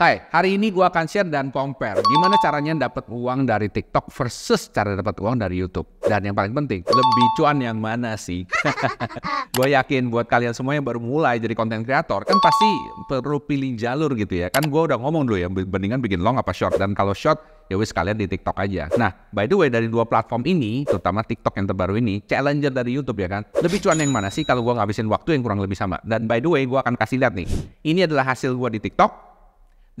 Hai, hari ini gua akan share dan compare gimana caranya dapat uang dari TikTok versus cara dapat uang dari YouTube. Dan yang paling penting, lebih cuan yang mana sih? gue yakin buat kalian semua yang baru mulai jadi konten kreator, kan pasti perlu pilih jalur gitu ya. Kan gua udah ngomong dulu ya, mendingan bikin long apa short. Dan kalau short, ya wis kalian di TikTok aja. Nah, by the way dari dua platform ini, terutama TikTok yang terbaru ini, challenger dari YouTube ya kan, lebih cuan yang mana sih kalau gua ngabisin waktu yang kurang lebih sama? Dan by the way, gua akan kasih lihat nih, ini adalah hasil gua di TikTok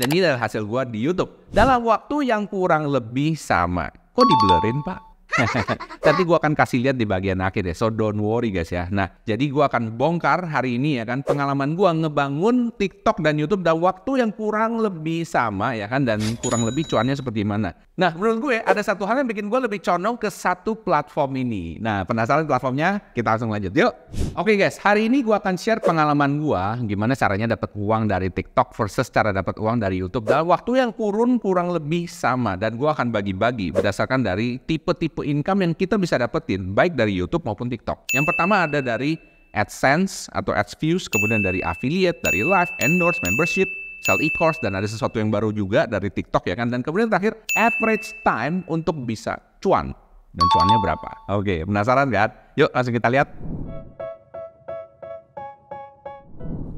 dan ini adalah hasil gua di YouTube. Dalam waktu yang kurang lebih sama. Kok diblerin pak? Tapi gue akan kasih lihat di bagian akhir ya, so don't worry guys ya. Nah, jadi gue akan bongkar hari ini ya kan pengalaman gue ngebangun TikTok dan YouTube dalam waktu yang kurang lebih sama ya kan dan kurang lebih cuannya seperti mana. Nah, menurut gue ada satu hal yang bikin gue lebih condong ke satu platform ini. Nah, penasaran platformnya? Kita langsung lanjut yuk. Oke okay guys, hari ini gue akan share pengalaman gue gimana caranya dapat uang dari TikTok versus cara dapat uang dari YouTube dalam waktu yang kurun kurang lebih sama dan gue akan bagi-bagi berdasarkan dari tipe-tipe tipe income yang kita bisa dapetin baik dari YouTube maupun TikTok. Yang pertama ada dari AdSense atau AdViews, kemudian dari affiliate, dari live, endorse, membership, sell e-course dan ada sesuatu yang baru juga dari TikTok ya kan. Dan kemudian terakhir average time untuk bisa cuan dan cuannya berapa. Oke, penasaran kan? Yuk langsung kita lihat.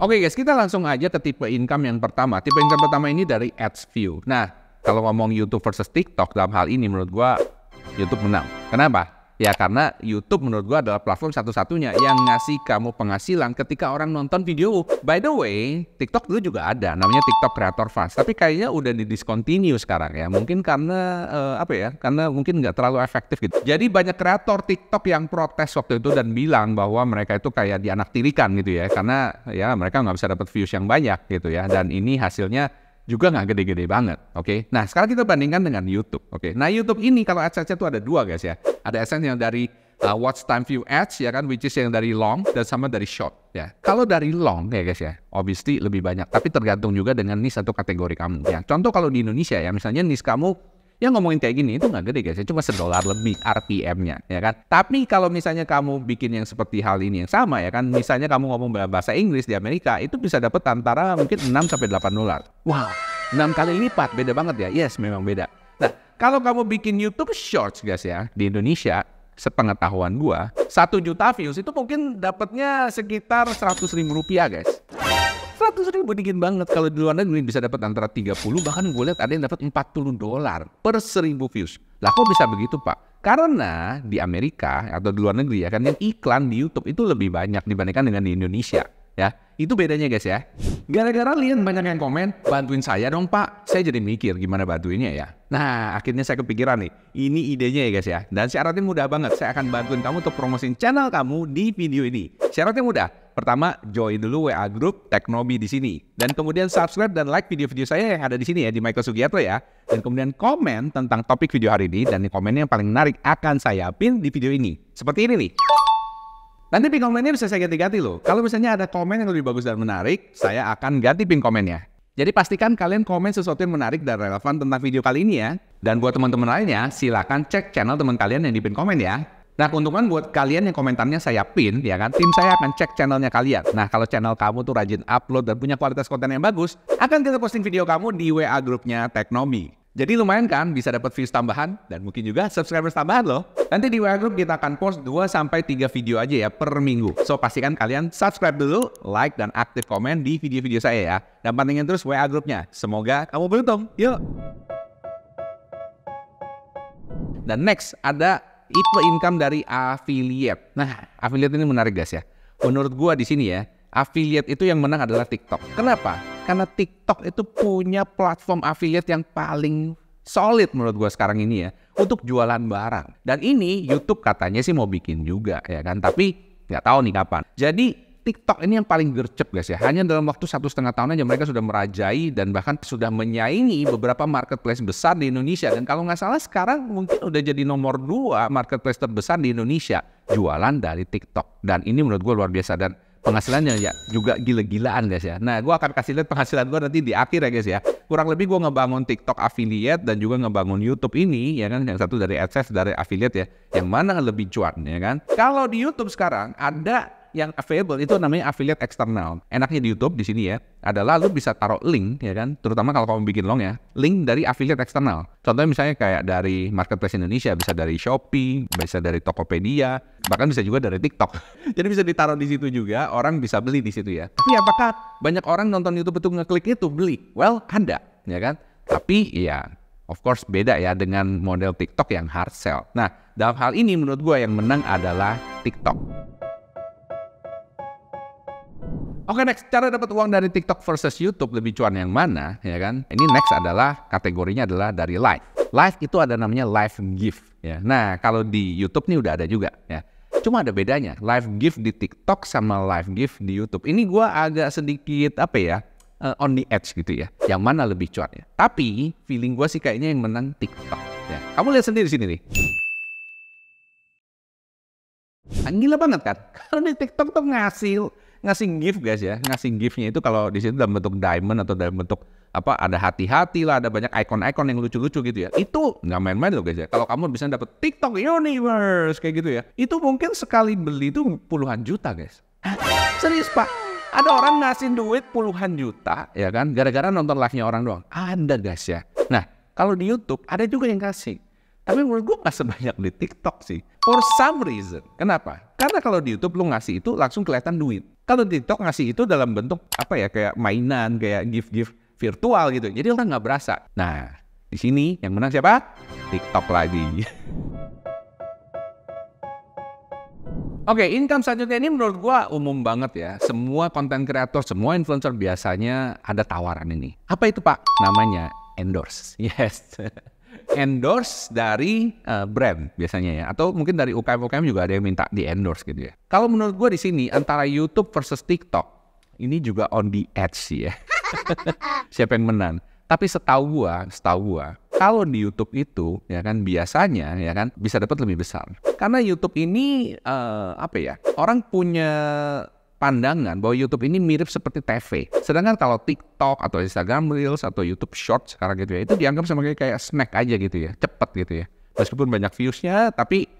Oke guys, kita langsung aja ke tipe income yang pertama. Tipe income pertama ini dari View. Nah, kalau ngomong YouTube versus TikTok dalam hal ini menurut gua YouTube menang. Kenapa? Ya karena YouTube menurut gua adalah platform satu-satunya yang ngasih kamu penghasilan ketika orang nonton video. By the way, TikTok dulu juga ada namanya TikTok Creator Fast, tapi kayaknya udah di didiscontinue sekarang ya. Mungkin karena uh, apa ya? Karena mungkin nggak terlalu efektif gitu. Jadi banyak kreator TikTok yang protes waktu itu dan bilang bahwa mereka itu kayak dianaktirikan gitu ya, karena ya mereka nggak bisa dapat views yang banyak gitu ya. Dan ini hasilnya juga nggak gede-gede banget, oke? Okay? Nah sekarang kita bandingkan dengan YouTube, oke? Okay? Nah YouTube ini kalau AdSense-nya itu ada dua guys ya, ada AdSense yang dari uh, watch time view ads ya kan which is yang dari long dan sama dari short ya kalau dari long ya guys ya obviously lebih banyak tapi tergantung juga dengan niche atau kategori kamu ya contoh kalau di Indonesia ya misalnya niche kamu yang ngomongin kayak gini itu nggak gede guys, ya. cuma sedolar lebih RPM-nya, ya kan? Tapi kalau misalnya kamu bikin yang seperti hal ini yang sama ya kan, misalnya kamu ngomong bahasa Inggris di Amerika, itu bisa dapat antara mungkin 6 sampai 8 dolar. Wow, 6 kali lipat, beda banget ya. Yes, memang beda. Nah, kalau kamu bikin YouTube Shorts guys ya, di Indonesia, sepengetahuan gua, satu juta views itu mungkin dapatnya sekitar 100 ribu rupiah guys seratus ribu dingin banget. Kalau di luar negeri bisa dapat antara 30 bahkan gue lihat ada yang dapat 40 dolar per seribu views. Lah kok bisa begitu pak? Karena di Amerika atau di luar negeri ya kan yang iklan di YouTube itu lebih banyak dibandingkan dengan di Indonesia ya. Itu bedanya guys ya. Gara-gara lihat banyak yang komen, bantuin saya dong pak. Saya jadi mikir gimana bantuinnya ya. Nah akhirnya saya kepikiran nih, ini idenya ya guys ya. Dan syaratnya mudah banget, saya akan bantuin kamu untuk promosiin channel kamu di video ini. Syaratnya mudah, pertama join dulu WA Group Teknobi di sini. Dan kemudian subscribe dan like video-video saya yang ada di sini ya, di Michael Sugiyato ya. Dan kemudian komen tentang topik video hari ini, dan komennya yang paling menarik akan saya pin di video ini. Seperti ini nih. Nanti pin komennya bisa saya ganti-ganti loh. Kalau misalnya ada komen yang lebih bagus dan menarik, saya akan ganti pin komennya. Jadi pastikan kalian komen sesuatu yang menarik dan relevan tentang video kali ini ya. Dan buat teman-teman lainnya, silahkan cek channel teman kalian yang di pin komen ya. Nah, keuntungan buat kalian yang komentarnya saya pin, ya kan, tim saya akan cek channelnya kalian. Nah, kalau channel kamu tuh rajin upload dan punya kualitas konten yang bagus, akan kita posting video kamu di WA grupnya Teknomi. Jadi lumayan kan bisa dapat views tambahan dan mungkin juga subscriber tambahan loh. Nanti di WA Group kita akan post 2 sampai 3 video aja ya per minggu. So pastikan kalian subscribe dulu, like dan aktif komen di video-video saya ya. Dan pantengin terus WA grupnya. Semoga kamu beruntung. Yuk. Dan next ada itu income dari affiliate. Nah, affiliate ini menarik guys ya. Menurut gua di sini ya, affiliate itu yang menang adalah TikTok. Kenapa? Karena TikTok itu punya platform affiliate yang paling solid menurut gua sekarang ini ya untuk jualan barang. Dan ini YouTube katanya sih mau bikin juga ya kan, tapi nggak tahu nih kapan. Jadi TikTok ini yang paling gercep guys ya. Hanya dalam waktu satu setengah tahun aja mereka sudah merajai dan bahkan sudah menyaingi beberapa marketplace besar di Indonesia. Dan kalau nggak salah sekarang mungkin udah jadi nomor dua marketplace terbesar di Indonesia jualan dari TikTok. Dan ini menurut gue luar biasa dan penghasilannya ya juga gila-gilaan guys ya. Nah, gue akan kasih lihat penghasilan gue nanti di akhir ya guys ya. Kurang lebih gue ngebangun TikTok affiliate dan juga ngebangun YouTube ini ya kan yang satu dari AdSense dari affiliate ya. Yang mana lebih cuan ya kan? Kalau di YouTube sekarang ada yang available itu namanya affiliate eksternal. Enaknya di YouTube di sini ya adalah lu bisa taruh link ya kan, terutama kalau kamu bikin long ya, link dari affiliate eksternal. Contohnya misalnya kayak dari marketplace Indonesia, bisa dari Shopee, bisa dari Tokopedia, bahkan bisa juga dari TikTok. Jadi bisa ditaruh di situ juga, orang bisa beli di situ ya. Tapi apakah banyak orang nonton YouTube itu ngeklik itu beli? Well, ada ya kan. Tapi ya of course beda ya dengan model TikTok yang hard sell. Nah, dalam hal ini menurut gue yang menang adalah TikTok. Oke next, cara dapat uang dari TikTok versus YouTube lebih cuan yang mana ya kan? Ini next adalah kategorinya adalah dari live. Live itu ada namanya live gift ya. Nah kalau di YouTube nih udah ada juga ya. Cuma ada bedanya live gift di TikTok sama live gift di YouTube. Ini gue agak sedikit apa ya? Uh, on the edge gitu ya. Yang mana lebih cuan ya? Tapi feeling gue sih kayaknya yang menang TikTok. Ya. Kamu lihat sendiri sini nih. Ah, gila banget kan? Kalau di TikTok tuh ngasih ngasih gift guys ya ngasih giftnya itu kalau di situ dalam bentuk diamond atau dalam bentuk apa ada hati-hati lah ada banyak ikon-ikon yang lucu-lucu gitu ya itu nggak main-main loh guys ya kalau kamu bisa dapet TikTok Universe kayak gitu ya itu mungkin sekali beli itu puluhan juta guys serius pak ada orang ngasih duit puluhan juta ya kan gara-gara nonton live-nya orang doang ada guys ya nah kalau di YouTube ada juga yang kasih tapi menurut gue gak sebanyak di TikTok sih for some reason kenapa karena kalau di YouTube lu ngasih itu langsung kelihatan duit kalau TikTok ngasih itu dalam bentuk apa ya kayak mainan, kayak gift-gift virtual gitu. Jadi orang nggak berasa. Nah, di sini yang menang siapa? TikTok lagi. Oke, okay, income selanjutnya ini menurut gua umum banget ya. Semua konten kreator, semua influencer biasanya ada tawaran ini. Apa itu, Pak? Namanya endorse. Yes endorse dari uh, brand biasanya ya atau mungkin dari UKM-UKM juga ada yang minta di endorse gitu ya. Kalau menurut gue di sini antara YouTube versus TikTok ini juga on the edge sih ya. Siapa yang menang? Tapi setahu gua, setahu gua, kalau di YouTube itu ya kan biasanya ya kan bisa dapat lebih besar. Karena YouTube ini uh, apa ya? Orang punya pandangan bahwa YouTube ini mirip seperti TV. Sedangkan kalau TikTok atau Instagram Reels atau YouTube Shorts sekarang gitu ya, itu dianggap sebagai kayak snack aja gitu ya, cepet gitu ya. Meskipun banyak viewsnya, tapi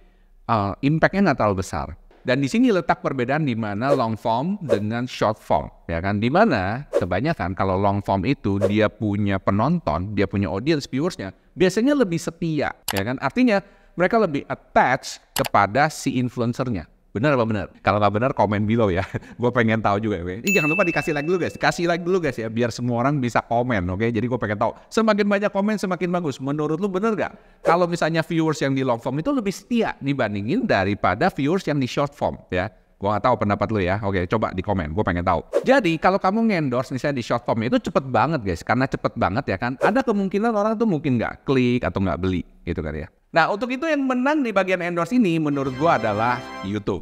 uh, impactnya nggak terlalu besar. Dan di sini letak perbedaan di mana long form dengan short form, ya kan? Di mana kebanyakan kalau long form itu dia punya penonton, dia punya audience viewersnya, biasanya lebih setia, ya kan? Artinya mereka lebih attach kepada si influencernya. Benar apa benar? Kalau nggak benar komen below ya. gue pengen tahu juga ya. Ini jangan lupa dikasih like dulu guys. Kasih like dulu guys ya biar semua orang bisa komen, oke? Okay? Jadi gue pengen tahu semakin banyak komen semakin bagus. Menurut lu benar gak? Kalau misalnya viewers yang di long form itu lebih setia dibandingin daripada viewers yang di short form ya. Gue gak tahu pendapat lu ya. Oke, coba di komen. Gue pengen tahu. Jadi, kalau kamu ngendorse misalnya di short form itu cepet banget guys. Karena cepet banget ya kan. Ada kemungkinan orang tuh mungkin nggak klik atau nggak beli gitu kan ya. Nah, untuk itu yang menang di bagian endorse ini menurut gua adalah YouTube.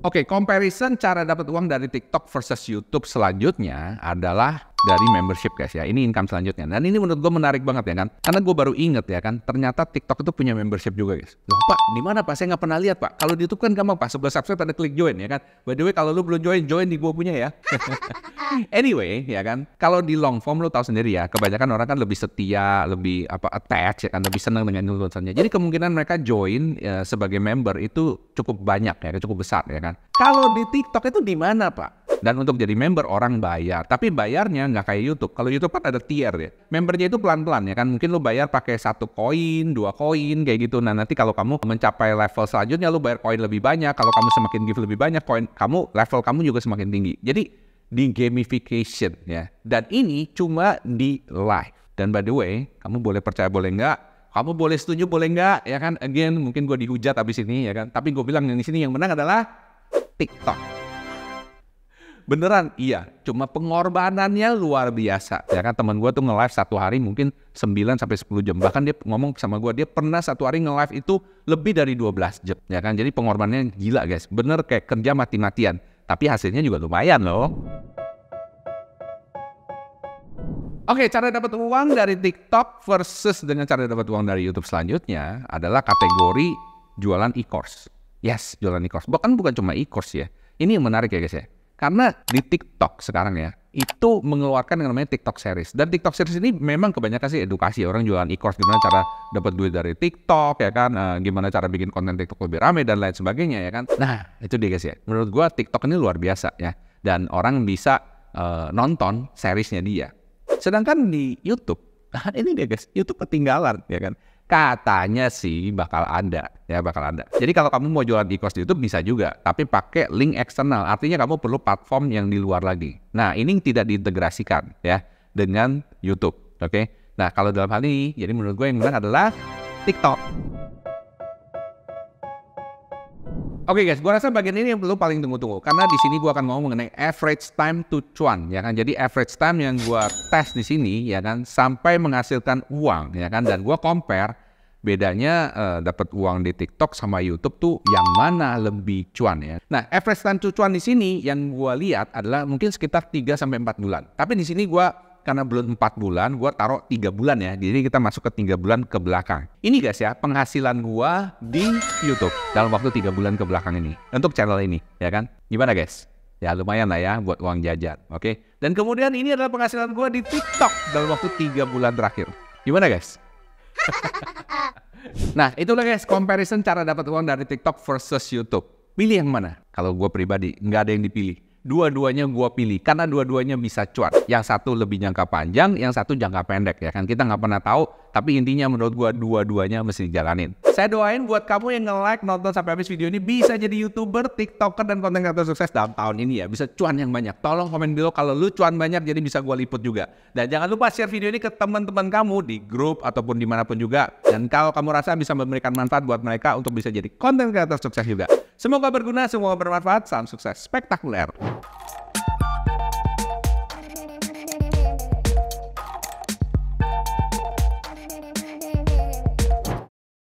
Oke, okay, comparison cara dapat uang dari TikTok versus YouTube selanjutnya adalah dari membership guys ya. Ini income selanjutnya. Dan ini menurut gue menarik banget ya kan. Karena gue baru inget ya kan, ternyata TikTok itu punya membership juga guys. Loh pak, di mana pak? Saya nggak pernah lihat pak. Kalau di YouTube kan gampang pak, sebelah subscribe ada klik join ya kan. By the way kalau lu belum join, join di gue punya ya. anyway ya kan, kalau di long form lu tahu sendiri ya, kebanyakan orang kan lebih setia, lebih apa attach ya kan, lebih senang dengan tulisannya. Jadi kemungkinan mereka join ya, sebagai member itu cukup banyak ya, kan? cukup besar ya kan. Kalau di TikTok itu di mana pak? Dan untuk jadi member orang bayar, tapi bayarnya nggak kayak YouTube. Kalau YouTube kan ada tier ya. Membernya itu pelan-pelan ya kan. Mungkin lu bayar pakai satu koin, dua koin kayak gitu. Nah nanti kalau kamu mencapai level selanjutnya lu bayar koin lebih banyak. Kalau kamu semakin give lebih banyak koin, kamu level kamu juga semakin tinggi. Jadi di gamification ya. Dan ini cuma di live. Dan by the way, kamu boleh percaya boleh nggak, kamu boleh setuju boleh nggak ya kan again mungkin gue dihujat abis ini ya kan tapi gue bilang yang di sini yang menang adalah TikTok Beneran, iya. Cuma pengorbanannya luar biasa. Ya kan teman gue tuh nge-live satu hari mungkin 9 sampai sepuluh jam. Bahkan dia ngomong sama gue, dia pernah satu hari nge-live itu lebih dari 12 jam. Ya kan, jadi pengorbanannya gila guys. Bener kayak kerja mati-matian. Tapi hasilnya juga lumayan loh. Oke, cara dapat uang dari TikTok versus dengan cara dapat uang dari YouTube selanjutnya adalah kategori jualan e-course. Yes, jualan e-course. Bahkan bukan cuma e-course ya. Ini yang menarik ya guys ya. Karena di TikTok sekarang ya, itu mengeluarkan yang namanya TikTok series. Dan TikTok series ini memang kebanyakan sih edukasi. Orang jualan e-course gimana cara dapat duit dari TikTok ya kan, e, gimana cara bikin konten TikTok lebih rame dan lain sebagainya ya kan. Nah, itu dia guys ya. Menurut gua TikTok ini luar biasa ya. Dan orang bisa e, nonton seriesnya dia. Sedangkan di YouTube, ini dia guys, YouTube ketinggalan ya kan. Katanya sih bakal ada, ya bakal ada. Jadi kalau kamu mau jualan e-course di YouTube bisa juga, tapi pakai link eksternal. Artinya kamu perlu platform yang di luar lagi. Nah, ini tidak diintegrasikan ya dengan YouTube, oke? Okay? Nah, kalau dalam hal ini, jadi menurut gue yang benar adalah TikTok. Oke okay guys, gue rasa bagian ini yang perlu paling tunggu-tunggu karena di sini gue akan ngomong mengenai average time to cuan ya kan. Jadi average time yang gue tes di sini ya kan sampai menghasilkan uang ya kan dan gue compare bedanya uh, dapat uang di TikTok sama YouTube tuh yang mana lebih cuan ya. Nah, average time to cuan di sini yang gua lihat adalah mungkin sekitar 3 sampai 4 bulan. Tapi di sini gua karena belum 4 bulan, gua taruh 3 bulan ya. Jadi kita masuk ke 3 bulan ke belakang. Ini guys ya, penghasilan gua di YouTube dalam waktu 3 bulan ke belakang ini untuk channel ini, ya kan? Gimana guys? Ya lumayan lah ya buat uang jajan, oke? Okay? Dan kemudian ini adalah penghasilan gua di TikTok dalam waktu 3 bulan terakhir. Gimana guys? nah, itulah guys comparison cara dapat uang dari TikTok versus YouTube. Pilih yang mana? Kalau gue pribadi, nggak ada yang dipilih dua-duanya gue pilih karena dua-duanya bisa cuan. Yang satu lebih jangka panjang, yang satu jangka pendek ya kan kita nggak pernah tahu. Tapi intinya menurut gue dua-duanya mesti dijalanin. Saya doain buat kamu yang nge-like, nonton sampai habis video ini bisa jadi youtuber, tiktoker, dan konten kreator sukses dalam tahun ini ya. Bisa cuan yang banyak. Tolong komen dulu kalau lu cuan banyak jadi bisa gue liput juga. Dan jangan lupa share video ini ke teman-teman kamu di grup ataupun dimanapun juga. Dan kalau kamu rasa bisa memberikan manfaat buat mereka untuk bisa jadi konten kreator sukses juga. Semoga berguna, semoga bermanfaat. Salam sukses spektakuler.